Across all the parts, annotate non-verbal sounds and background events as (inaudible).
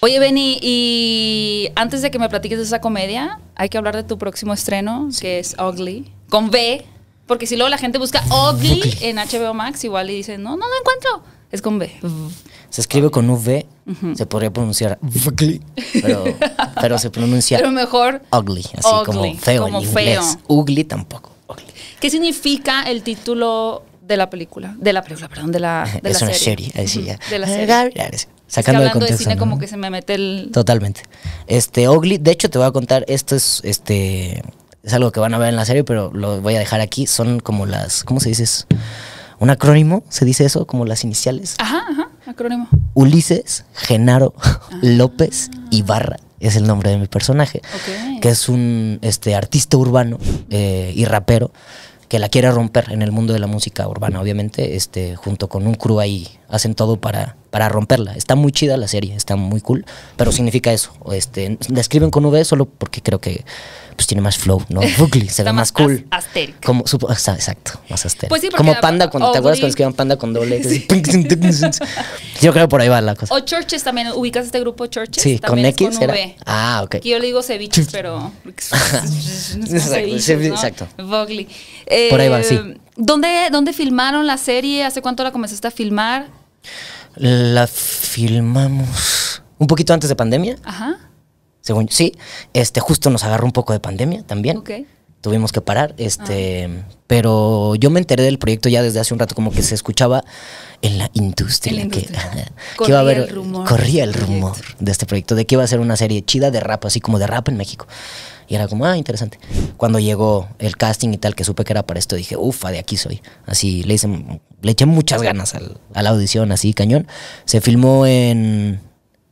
Oye, Benny, y antes de que me platiques de esa comedia, hay que hablar de tu próximo estreno, que es Ugly, con B, porque si luego la gente busca Ugly en HBO Max, igual y dice no, no lo encuentro, es con B. Se escribe con V, se podría pronunciar Ugly, pero, se pronuncia mejor Ugly, así como feo Ugly tampoco. ¿Qué significa el título de la película? De la película, perdón, de la, de serie. ya. De la serie sacando es que hablando de, cine como que se me mete el totalmente este Ogly de hecho te voy a contar esto es este es algo que van a ver en la serie pero lo voy a dejar aquí son como las cómo se dice un acrónimo se dice eso como las iniciales ajá ajá acrónimo Ulises Genaro ah. López Ibarra es el nombre de mi personaje que es un este artista urbano eh, y rapero que la quiere romper en el mundo de la música urbana obviamente este junto con un crew ahí hacen todo para para romperla. Está muy chida la serie, está muy cool, pero significa eso. Este, la escriben con V solo porque creo que pues tiene más flow, ¿no? Vogly, (laughs) se ve más, cool. Como, exacto, más asteric. Pues Como Panda, cuando, ¿te acuerdas cuando escribían Panda con doble? (laughs) (laughs) yo creo que por ahí va la cosa. O Churches también, ¿ubicas este grupo Churches? Sí, con X. Con v. Ah, ok. yo le digo ceviches, pero... Pues, pues, exacto. Bugly. por ahí va, sí. Eh, ¿dónde, ¿Dónde filmaron la serie? ¿Hace cuánto la comenzaste a filmar? La filmamos un poquito antes de pandemia. Ajá. Según sí, este justo nos agarró un poco de pandemia también. Ok. Tuvimos que parar, ah. este, pero yo me enteré del proyecto ya desde hace un rato como que se escuchaba en la industria, que, corría (laughs) iba a el rumor corría el rumor de este proyecto de que iba a ser una serie chida de rap, así como de rap en México. Y era como, ah, interesante. Cuando llegó el casting y tal, que supe que era para esto, dije, ufa, de aquí soy. Así, le, hice, le eché muchas ganas a la audición, así, cañón. Se filmó en,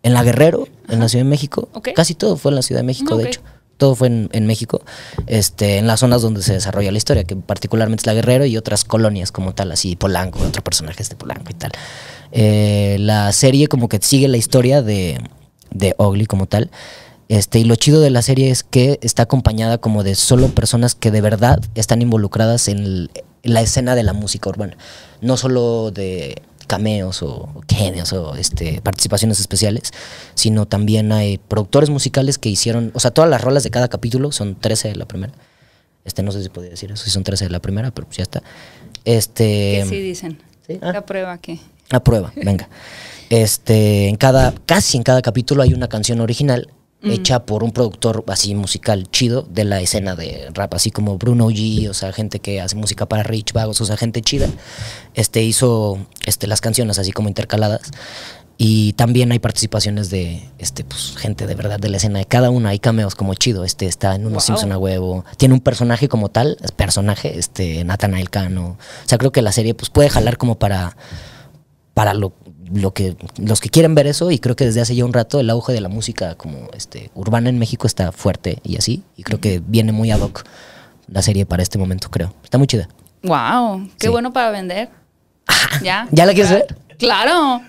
La Guerrero, en la Ciudad de México. Casi todo fue en la Ciudad de México, de hecho todo fue en, México, este, en las zonas donde se desarrolla la historia, que particularmente es la Guerrero y otras colonias como tal, así Polanco, otro personaje es de Polanco y tal. Eh, la serie como que sigue la historia de, de Ogly como tal, este, y lo chido de la serie es que está acompañada como de solo personas que de verdad están involucradas en, la escena de la música urbana. No solo de cameos o genios o este, participaciones especiales, sino también hay productores musicales que hicieron, o sea, todas las rolas de cada capítulo son 13 de la primera. Este, no sé si podía decir eso, si son 13 de la primera, pero pues ya está. Este, sí, em, dicen. Ah. La prueba que. La prueba, venga. Este, en cada, casi en cada capítulo hay una canción original Mm. hecha por un productor así musical chido de la escena de rap, así como Bruno G, o sea, gente que hace música para Rich Vagos, o sea, gente chida. Este hizo este, las canciones así como intercaladas. Y también hay participaciones de este, pues, gente de verdad de la escena. De cada una hay cameos como chido. Este está en una Simpson a huevo. Tiene un personaje como tal, es personaje, este, Nathanael Cano. O sea, creo que la serie pues, puede jalar como para, para lo lo que, los que quieren ver eso, y creo que desde hace ya un rato el auge de la música como este, urbana en México está fuerte y así, y creo que viene muy ad hoc la serie para este momento, creo. Está muy chida. Wow, qué bueno para vender. (laughs) ¿Ya? ¿Ya la quieres ver? Claro.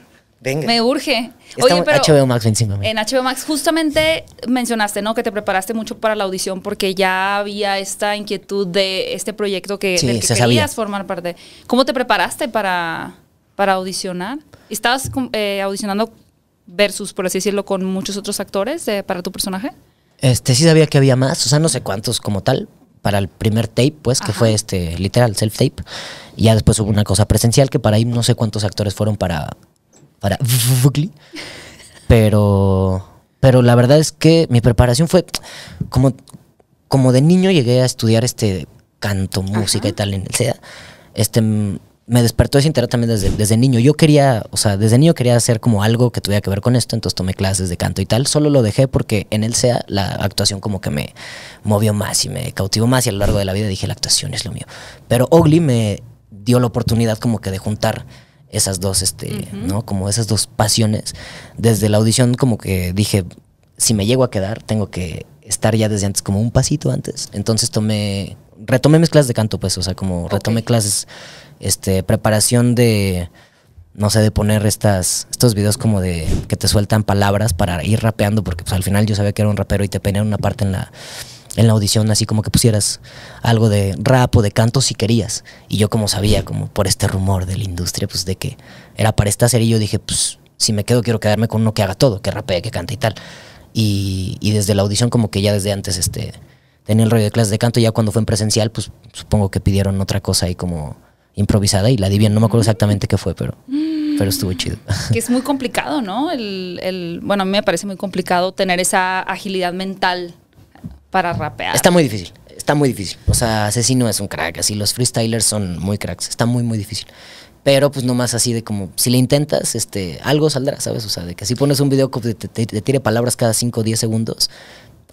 Me urge. HBO Max 25. En HBO Max justamente mencionaste, ¿no? Que te preparaste mucho para la audición porque ya había esta inquietud de este proyecto que, del que querías formar parte. ¿Cómo te preparaste para, para audicionar? ¿Estabas eh, audicionando versus, por así decirlo, con muchos otros actores eh, para tu personaje? Este, sí sabía que había más, o sea, no sé cuántos como tal, para el primer tape, pues, que fue este, literal, self-tape. Y ya después hubo una cosa presencial que para ahí no sé cuántos actores fueron para. para. (laughs) Pero. Pero la verdad es que mi preparación fue. Como, como de niño llegué a estudiar este canto, música y tal en el SEA. Este, me despertó ese interés también desde, desde niño. Yo quería, o sea, desde niño quería hacer como algo que tuviera que ver con esto, entonces tomé clases de canto y tal. Solo lo dejé porque en el SEA la actuación como que me movió más y me cautivó más y a lo largo de la vida dije, la actuación es lo mío. Pero Ogly me dio la oportunidad como que de juntar esas dos, este, ¿no? Como esas dos pasiones. Desde la audición como que dije, si me llego a quedar, tengo que estar ya desde antes, como un pasito antes. Entonces tomé, retomé mis clases de canto, pues, o sea, como retomé clases este, preparación de, no sé, de poner estas, estos videos como de que te sueltan palabras para ir rapeando, porque pues, al final yo sabía que era un rapero y te ponían una parte en la, en la audición, así como que pusieras algo de rap o de canto si querías. Y yo como sabía, como por este rumor de la industria, pues de que era para esta serie, yo dije, pues si me quedo quiero quedarme con uno que haga todo, que rapee, que cante y tal. Y, desde la audición como que ya desde antes este, tenía el rollo de clases de canto, ya cuando fue en presencial, pues supongo que pidieron otra cosa y como improvisada y la di bien. No me acuerdo mm. exactamente qué fue, pero, pero estuvo mm. chido. (laughs) Que es muy complicado, ¿no? El, el, bueno, a mí me parece muy complicado tener esa agilidad mental para rapear. Está muy difícil, está muy difícil. O sea, Asesino es un crack, así los freestylers son muy cracks. Está muy, muy difícil. Pero pues nomás así de como, si le intentas, este, algo saldrá, ¿sabes? O sea, de que si pones un video que te, te, tire palabras cada 5 o 10 segundos,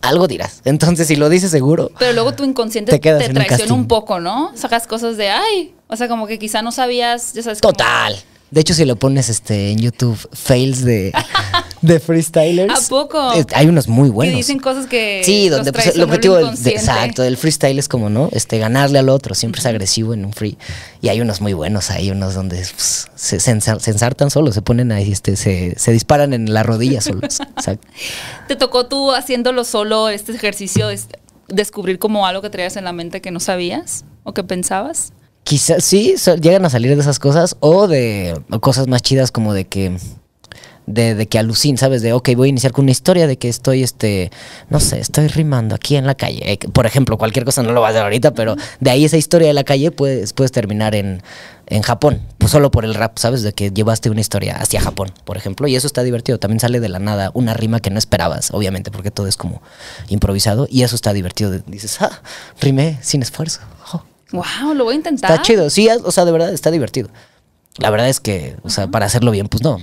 algo dirás. Entonces, si lo dices seguro. Pero luego tu inconsciente te, traiciona un, un, poco, ¿no? Sacas cosas de, ay, o sea, como que quizá no sabías, ya sabes. Total. De hecho, si lo pones este, en YouTube, fails de, (laughs) de freestylers. ¿A poco? hay unos muy buenos. Que dicen cosas que. Sí, donde pues, el objetivo del, exacto, del freestyle es como, ¿no? Este, ganarle al otro. Siempre es agresivo en un free. Y hay unos muy buenos, hay unos donde pues, se, ensartan Solo, se ponen ahí, este, se, disparan en la rodilla solos. (laughs) Exacto. ¿Te tocó tú haciéndolo solo este ejercicio, este, descubrir como algo que traías en la mente que no sabías o que pensabas? quizás sí llegan a salir de esas cosas o de cosas más chidas como de que de, que alucin, ¿sabes? De, ok, voy a iniciar con una historia de que estoy, este, no sé, estoy rimando aquí en la calle. Eh, por ejemplo, cualquier cosa no lo vas a ver ahorita, pero de ahí esa historia de la calle puedes, puedes terminar en, Japón, pues solo por el rap, ¿sabes? De que llevaste una historia hacia Japón, por ejemplo, y eso está divertido. También sale de la nada una rima que no esperabas, obviamente, porque todo es como improvisado, y eso está divertido. Dices, ah, rimé sin esfuerzo. Oh, Wow, lo voy a intentar. Está chido, sí, o sea, de verdad está divertido. La verdad es que, o sea, para hacerlo bien, pues no,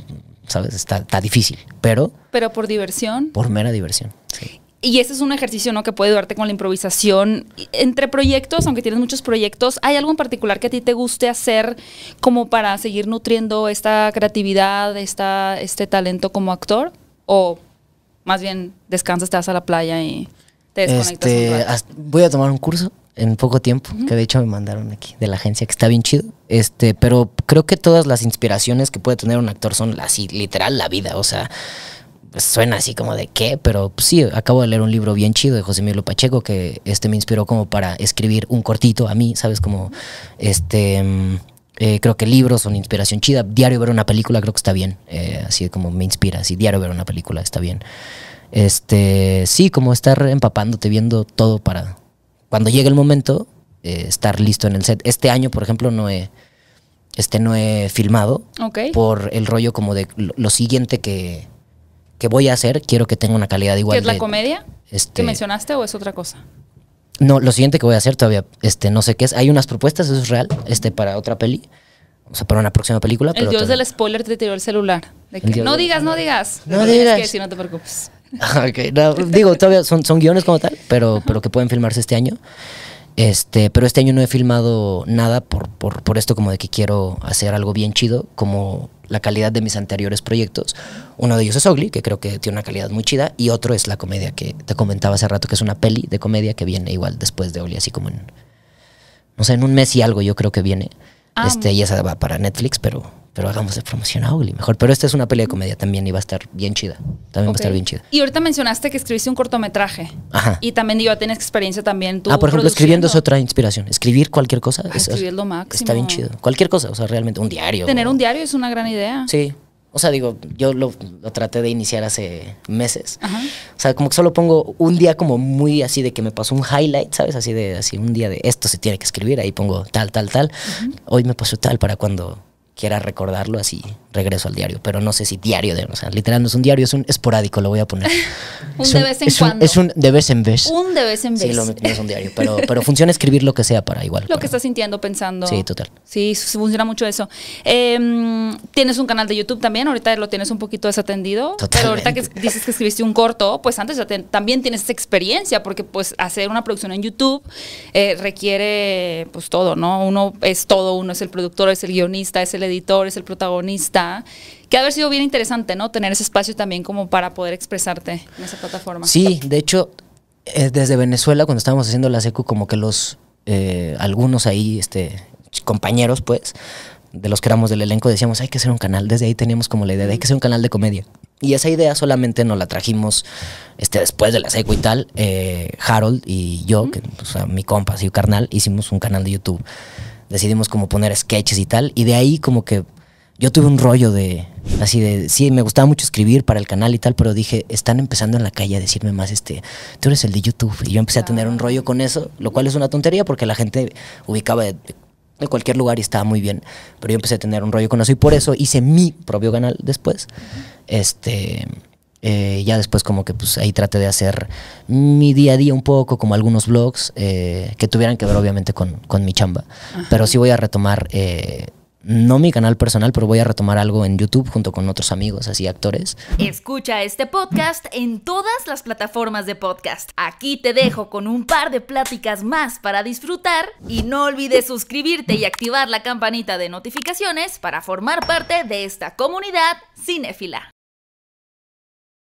¿sabes? Está, está difícil, pero... Pero por diversión. Por mera diversión, sí. Y ese es un ejercicio, ¿no? Que puede ayudarte con la improvisación. Entre proyectos, aunque tienes muchos proyectos, ¿hay algo en particular que a ti te guste hacer como para seguir nutriendo esta creatividad, esta, este talento como actor? ¿O más bien descansas, te vas a la playa y te desconectas? Este, voy a tomar un curso en poco tiempo, que de hecho me mandaron aquí de la agencia, que está bien chido. Este, pero creo que todas las inspiraciones que puede tener un actor son así, literal, la vida. O sea, pues, suena así como de qué, pero pues, sí, acabo de leer un libro bien chido de José Miguel Pacheco que este me inspiró como para escribir un cortito a mí, ¿sabes? Como este. Mm, eh, creo que libros son inspiración chida. Diario ver una película creo que está bien. Eh, así como me inspira. Así, diario ver una película está bien. Este, sí, como estar empapándote, viendo todo para cuando llegue el momento, eh, estar listo en el set. Este año, por ejemplo, no he, este no he filmado por el rollo como de lo, siguiente que, voy a hacer, quiero que tenga una calidad igual. ¿Qué es la comedia este, mencionaste o es otra cosa? No, lo siguiente que voy a hacer todavía, este, no sé qué es. Hay unas propuestas, eso es real, este, para otra peli. O sea, para una próxima película. El dios del spoiler te tiró el celular. no digas, no digas. No digas. Que, si no te preocupes. (laughs) Ok, digo, todavía son, guiones como tal, pero, pero que pueden filmarse este año. Este, pero este año no he filmado nada por, por, esto como de que quiero hacer algo bien chido, como la calidad de mis anteriores proyectos. Uno de ellos es Ogli, que creo que tiene una calidad muy chida, y otro es la comedia que te comentaba hace rato, que es una peli de comedia que viene igual después de Ogly, así como en, no sé, en un mes y algo yo creo que viene este, y esa va para Netflix, pero, pero hagamos de promoción a Ugly mejor. Pero esta es una pelea de comedia también y va a estar bien chida. También va a estar bien chida. Y ahorita mencionaste que escribiste un cortometraje. Ajá. Y también digo, tienes experiencia también tú. Ah, por ejemplo, escribiendo es otra inspiración. Escribir cualquier cosa. Ah, escribiendo escribir lo máximo. Está bien chido. Cualquier cosa, o sea, realmente un diario. Tener un diario es una gran idea. Sí. O sea, digo, yo lo, traté de iniciar hace meses. O sea, como que solo pongo un día como muy así de que me pasó un highlight, ¿sabes? Así de así un día de esto se tiene que escribir, ahí pongo tal, tal, tal. Hoy me pasó tal para cuando quiera recordarlo, así regreso al diario. Pero no sé si diario, de, o sea, literal es un diario, es un esporádico, lo voy a poner. (laughs) un de vez en cuando. es un de vez en vez. Un de vez en vez. Sí, lo, no es un diario, pero, funciona escribir lo que sea para igual. (laughs) Lo que estás sintiendo, pensando. Sí, total. Sí, funciona mucho eso. Em, tienes un canal de YouTube también, ahorita lo tienes un poquito desatendido. Pero ahorita que dices que escribiste un corto, pues antes también tienes esa experiencia, porque pues hacer una producción en YouTube eh, requiere pues todo, ¿no? Uno es todo, uno es el productor, es el guionista, es el editor es el protagonista, que ha haber sido bien interesante, ¿no? Tener ese espacio también como para poder expresarte en esa plataforma. Sí, de hecho, eh, desde Venezuela, cuando estábamos haciendo la secu, como que los, eh, algunos ahí, este, compañeros, pues, de los que éramos del elenco, decíamos, hay que hacer un canal. Desde ahí teníamos como la idea de que hacer un canal de comedia. Y esa idea solamente nos la trajimos este, después de la secu y tal. Eh, Harold y yo, que, pues, mi compa, y carnal, hicimos un canal de YouTube decidimos como poner sketches y tal. Y de ahí como que yo tuve un rollo de, así de, sí, me gustaba mucho escribir para el canal y tal, pero dije, están empezando en la calle a decirme más, este, tú eres el de YouTube. Y yo empecé a tener un rollo con eso, lo cual es una tontería porque la gente ubicaba en cualquier lugar y estaba muy bien. Pero yo empecé a tener un rollo con eso y por eso hice mi propio canal después. Este eh, ya después como que pues ahí traté de hacer mi día a día un poco, como algunos blogs eh, que tuvieran que ver obviamente con, mi chamba. Pero sí voy a retomar, eh, no mi canal personal, pero voy a retomar algo en YouTube junto con otros amigos, así actores. Escucha este podcast en todas las plataformas de podcast. Aquí te dejo con un par de pláticas más para disfrutar y no olvides suscribirte y activar la campanita de notificaciones para formar parte de esta comunidad cinéfila.